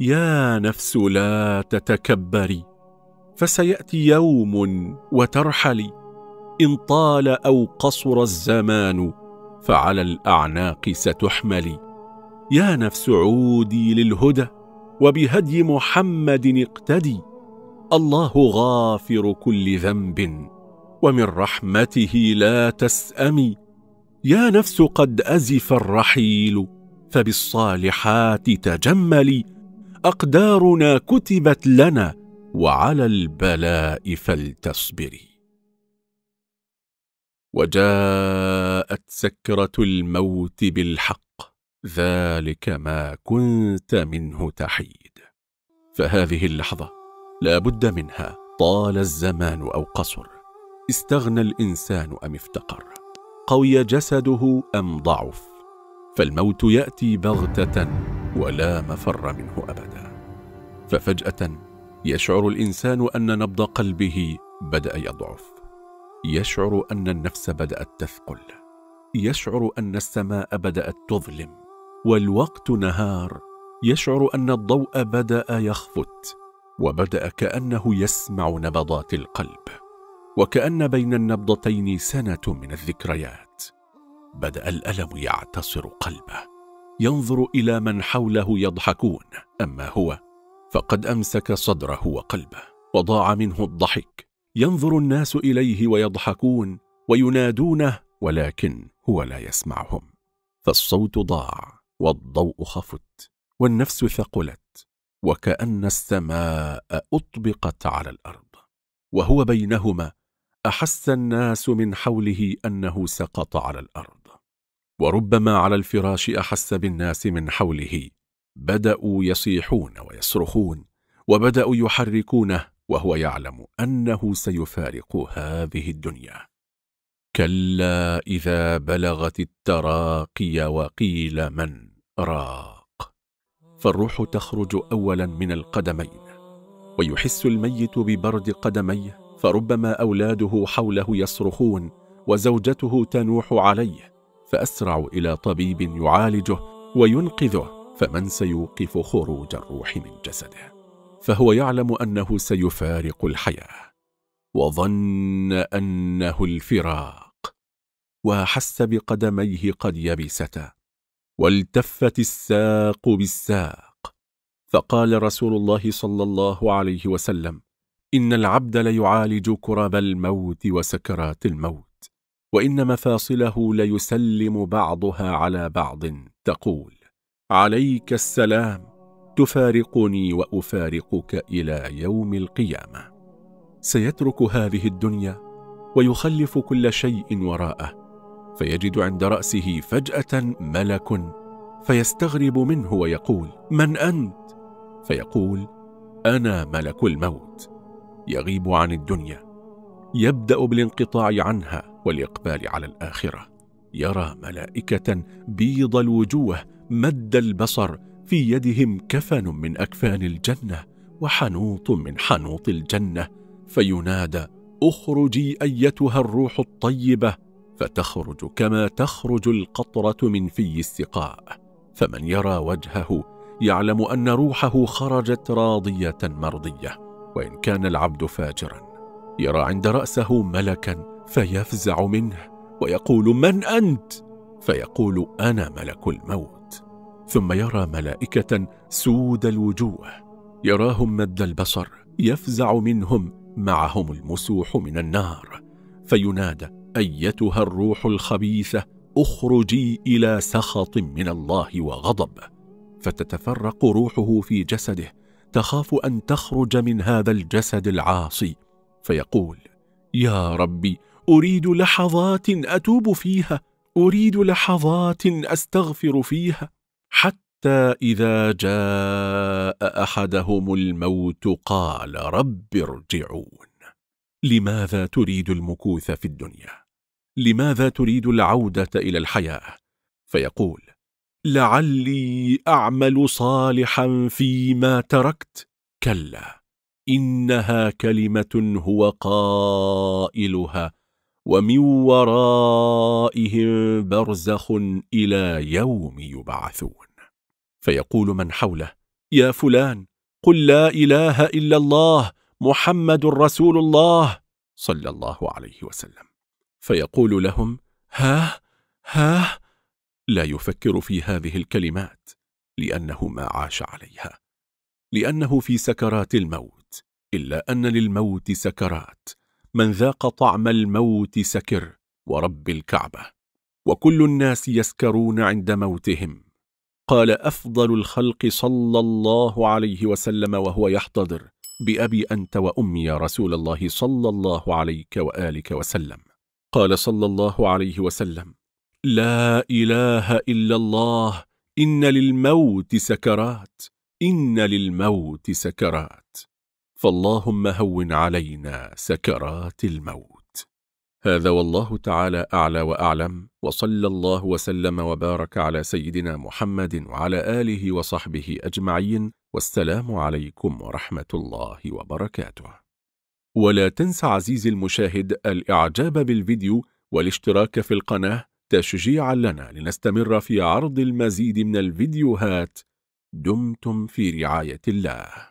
يا نفس لا تتكبري فسياتي يوم وترحلي ان طال او قصر الزمان فعلى الاعناق ستحملي يا نفس عودي للهدى وبهدي محمد اقتدي الله غافر كل ذنب ومن رحمته لا تسامي يا نفس قد ازف الرحيل فبالصالحات تجملي أقدارنا كتبت لنا وعلى البلاء فلتصبري وجاءت سكرة الموت بالحق ذلك ما كنت منه تحيد فهذه اللحظة لا بد منها طال الزمان أو قصر استغنى الإنسان أم افتقر قوي جسده أم ضعف فالموت يأتي بغتة ولا مفر منه أبدا ففجأة يشعر الإنسان أن نبض قلبه بدأ يضعف يشعر أن النفس بدأت تثقل يشعر أن السماء بدأت تظلم والوقت نهار يشعر أن الضوء بدأ يخفت وبدأ كأنه يسمع نبضات القلب وكأن بين النبضتين سنة من الذكريات بدأ الألم يعتصر قلبه ينظر إلى من حوله يضحكون أما هو فقد أمسك صدره وقلبه وضاع منه الضحك ينظر الناس إليه ويضحكون وينادونه ولكن هو لا يسمعهم فالصوت ضاع والضوء خفت والنفس ثقلت وكأن السماء أطبقت على الأرض وهو بينهما أحس الناس من حوله أنه سقط على الأرض وربما على الفراش احس بالناس من حوله بداوا يصيحون ويصرخون وبداوا يحركونه وهو يعلم انه سيفارق هذه الدنيا كلا اذا بلغت التراقي وقيل من راق فالروح تخرج اولا من القدمين ويحس الميت ببرد قدميه فربما اولاده حوله يصرخون وزوجته تنوح عليه فأسرع إلى طبيب يعالجه وينقذه فمن سيوقف خروج الروح من جسده فهو يعلم أنه سيفارق الحياة وظن أنه الفراق وحس بقدميه قد يبستا والتفت الساق بالساق فقال رسول الله صلى الله عليه وسلم إن العبد ليعالج كرب الموت وسكرات الموت وإن مفاصله ليسلم بعضها على بعض تقول عليك السلام تفارقني وأفارقك إلى يوم القيامة سيترك هذه الدنيا ويخلف كل شيء وراءه فيجد عند رأسه فجأة ملك فيستغرب منه ويقول من أنت؟ فيقول أنا ملك الموت يغيب عن الدنيا يبدأ بالانقطاع عنها والاقبال على الاخره يرى ملائكه بيض الوجوه مد البصر في يدهم كفن من اكفان الجنه وحنوط من حنوط الجنه فينادى اخرجي ايتها الروح الطيبه فتخرج كما تخرج القطره من في السقاء فمن يرى وجهه يعلم ان روحه خرجت راضيه مرضيه وان كان العبد فاجرا يرى عند راسه ملكا فيفزع منه ويقول من انت فيقول انا ملك الموت ثم يرى ملائكه سود الوجوه يراهم مد البصر يفزع منهم معهم المسوح من النار فينادى ايتها الروح الخبيثه اخرجي الى سخط من الله وغضب فتتفرق روحه في جسده تخاف ان تخرج من هذا الجسد العاصي فيقول يا ربي اريد لحظات اتوب فيها اريد لحظات استغفر فيها حتى اذا جاء احدهم الموت قال رب ارجعون لماذا تريد المكوث في الدنيا لماذا تريد العوده الى الحياه فيقول لعلي اعمل صالحا فيما تركت كلا انها كلمه هو قائلها ومن ورائهم برزخ إلى يوم يبعثون فيقول من حوله يا فلان قل لا إله إلا الله محمد رسول الله صلى الله عليه وسلم فيقول لهم ها ها لا يفكر في هذه الكلمات لأنه ما عاش عليها لأنه في سكرات الموت إلا أن للموت سكرات من ذاق طعم الموت سكر ورب الكعبة وكل الناس يسكرون عند موتهم قال أفضل الخلق صلى الله عليه وسلم وهو يحتضر بأبي أنت وأمي يا رسول الله صلى الله عليك وآلك وسلم قال صلى الله عليه وسلم لا إله إلا الله إن للموت سكرات إن للموت سكرات فاللهم هون علينا سكرات الموت هذا والله تعالى أعلى وأعلم وصلى الله وسلم وبارك على سيدنا محمد وعلى آله وصحبه أجمعين والسلام عليكم ورحمة الله وبركاته ولا تنسى عزيزي المشاهد الإعجاب بالفيديو والاشتراك في القناة تشجيعا لنا لنستمر في عرض المزيد من الفيديوهات دمتم في رعاية الله